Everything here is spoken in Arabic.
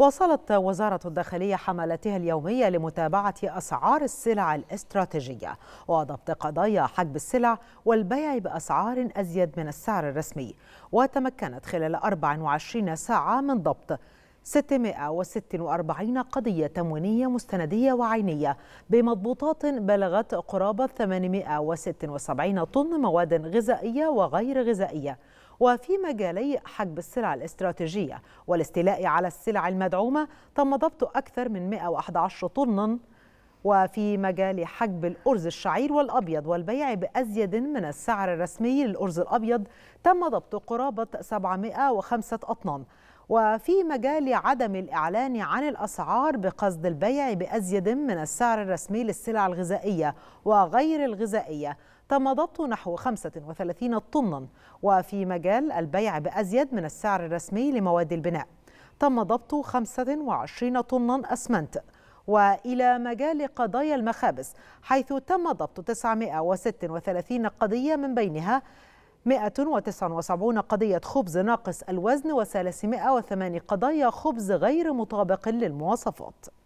واصلت وزارة الداخلية حملاتها اليومية لمتابعة أسعار السلع الاستراتيجية وضبط قضايا حجب السلع والبيع بأسعار أزيد من السعر الرسمي وتمكنت خلال 24 ساعة من ضبط 646 قضية تموينية مستندية وعينية بمضبوطات بلغت قرابة 876 طن مواد غذائية وغير غذائية وفي مجالي حجب السلع الاستراتيجية والاستيلاء على السلع المدعومة تم ضبط أكثر من 111 طناً وفي مجال حجب الأرز الشعير والأبيض والبيع بأزيد من السعر الرسمي للأرز الأبيض تم ضبط قرابة 705 أطنان وفي مجال عدم الإعلان عن الأسعار بقصد البيع بأزيد من السعر الرسمي للسلع الغذائية وغير الغذائية تم ضبط نحو 35 طنا وفي مجال البيع بأزيد من السعر الرسمي لمواد البناء تم ضبط 25 طنا أسمنت وإلى مجال قضايا المخابز حيث تم ضبط 936 قضية من بينها 179 قضية خبز ناقص الوزن و308 قضايا خبز غير مطابق للمواصفات